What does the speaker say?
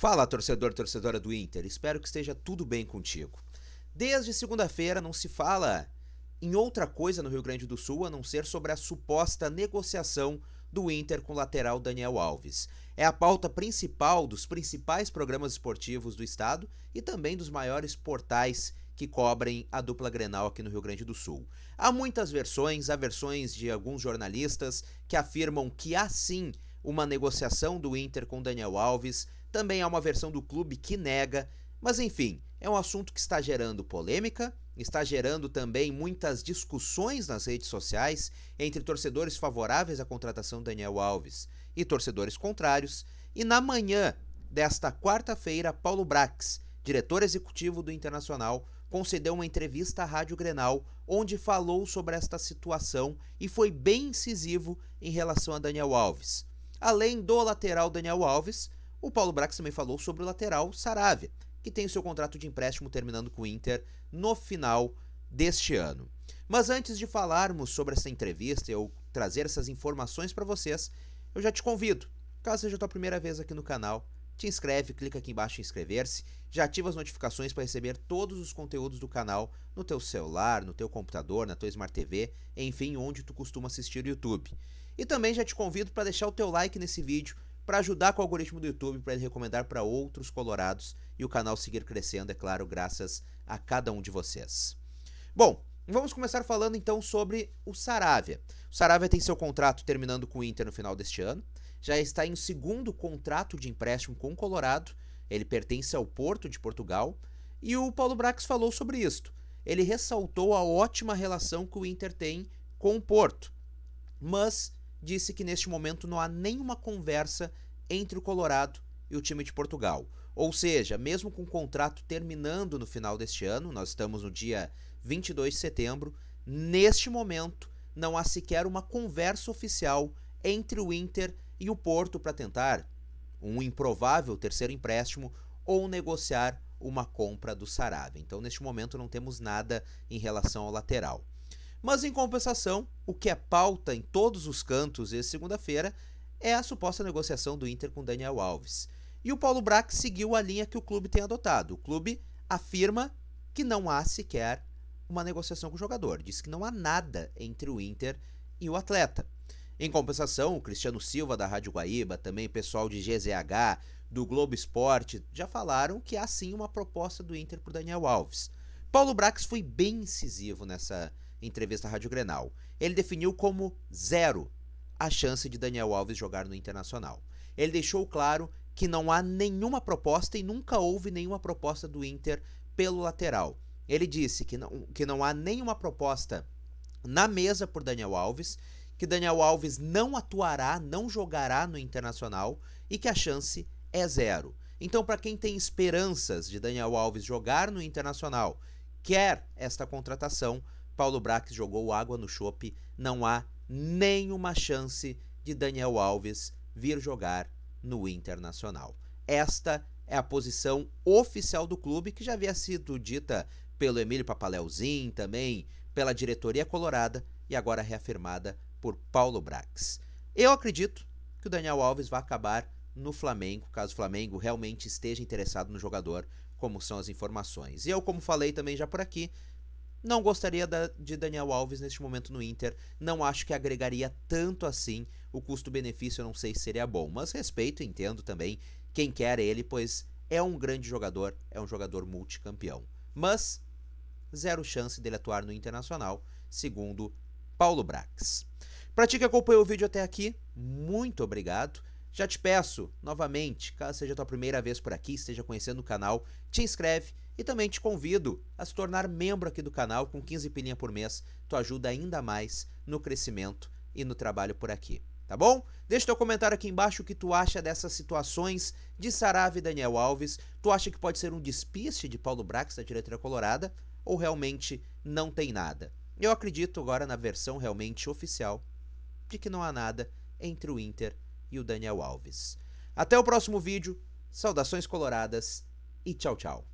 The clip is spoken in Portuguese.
Fala, torcedor, torcedora do Inter. Espero que esteja tudo bem contigo. Desde segunda-feira não se fala em outra coisa no Rio Grande do Sul a não ser sobre a suposta negociação do Inter com o lateral Daniel Alves. É a pauta principal dos principais programas esportivos do estado e também dos maiores portais que cobrem a dupla Grenal aqui no Rio Grande do Sul. Há muitas versões, há versões de alguns jornalistas que afirmam que há sim uma negociação do Inter com Daniel Alves também há uma versão do clube que nega, mas enfim, é um assunto que está gerando polêmica, está gerando também muitas discussões nas redes sociais entre torcedores favoráveis à contratação de Daniel Alves e torcedores contrários. E na manhã desta quarta-feira, Paulo Brax, diretor executivo do Internacional, concedeu uma entrevista à Rádio Grenal, onde falou sobre esta situação e foi bem incisivo em relação a Daniel Alves. Além do lateral Daniel Alves, o Paulo Brax também falou sobre o lateral Saravia, que tem o seu contrato de empréstimo terminando com o Inter no final deste ano. Mas antes de falarmos sobre essa entrevista e eu trazer essas informações para vocês, eu já te convido, caso seja a tua primeira vez aqui no canal, te inscreve, clica aqui embaixo em inscrever-se, já ativa as notificações para receber todos os conteúdos do canal no teu celular, no teu computador, na tua Smart TV, enfim, onde tu costuma assistir o YouTube. E também já te convido para deixar o teu like nesse vídeo para ajudar com o algoritmo do YouTube para ele recomendar para outros colorados e o canal seguir crescendo, é claro, graças a cada um de vocês. Bom, vamos começar falando então sobre o Saravia. O Saravia tem seu contrato terminando com o Inter no final deste ano, já está em um segundo contrato de empréstimo com o Colorado, ele pertence ao Porto de Portugal, e o Paulo Brax falou sobre isto. Ele ressaltou a ótima relação que o Inter tem com o Porto, mas disse que neste momento não há nenhuma conversa entre o Colorado e o time de Portugal. Ou seja, mesmo com o contrato terminando no final deste ano, nós estamos no dia 22 de setembro, neste momento não há sequer uma conversa oficial entre o Inter e o Porto para tentar um improvável terceiro empréstimo ou negociar uma compra do Sarave. Então, neste momento, não temos nada em relação ao lateral. Mas em compensação, o que é pauta em todos os cantos essa segunda-feira é a suposta negociação do Inter com Daniel Alves. E o Paulo Brax seguiu a linha que o clube tem adotado. O clube afirma que não há sequer uma negociação com o jogador, diz que não há nada entre o Inter e o atleta. Em compensação, o Cristiano Silva da Rádio Guaíba, também o pessoal de GZH, do Globo Esporte, já falaram que há sim uma proposta do Inter para Daniel Alves. Paulo Brax foi bem incisivo nessa entrevista à Rádio Grenal. Ele definiu como zero a chance de Daniel Alves jogar no Internacional. Ele deixou claro que não há nenhuma proposta e nunca houve nenhuma proposta do Inter pelo lateral. Ele disse que não, que não há nenhuma proposta na mesa por Daniel Alves, que Daniel Alves não atuará, não jogará no Internacional e que a chance é zero. Então, para quem tem esperanças de Daniel Alves jogar no Internacional quer esta contratação. Paulo Brax jogou água no chope, não há nenhuma chance de Daniel Alves vir jogar no Internacional. Esta é a posição oficial do clube que já havia sido dita pelo Emílio Papaleuzinho, também pela diretoria colorada e agora reafirmada por Paulo Brax. Eu acredito que o Daniel Alves vai acabar no Flamengo, caso o Flamengo realmente esteja interessado no jogador, como são as informações. E eu, como falei também já por aqui, não gostaria da, de Daniel Alves neste momento no Inter, não acho que agregaria tanto assim, o custo-benefício eu não sei se seria bom, mas respeito, entendo também quem quer ele, pois é um grande jogador, é um jogador multicampeão. Mas zero chance dele atuar no Internacional, segundo Paulo Brax. Para ti que acompanhou o vídeo até aqui, muito obrigado. Já te peço, novamente, caso seja tua primeira vez por aqui, esteja conhecendo o canal, te inscreve e também te convido a se tornar membro aqui do canal com 15 pilinha por mês. Tu ajuda ainda mais no crescimento e no trabalho por aqui, tá bom? Deixa teu comentário aqui embaixo o que tu acha dessas situações de Sarave e Daniel Alves. Tu acha que pode ser um despiste de Paulo Brax da diretoria colorada ou realmente não tem nada? Eu acredito agora na versão realmente oficial de que não há nada entre o Inter e e o Daniel Alves. Até o próximo vídeo, saudações coloradas e tchau, tchau.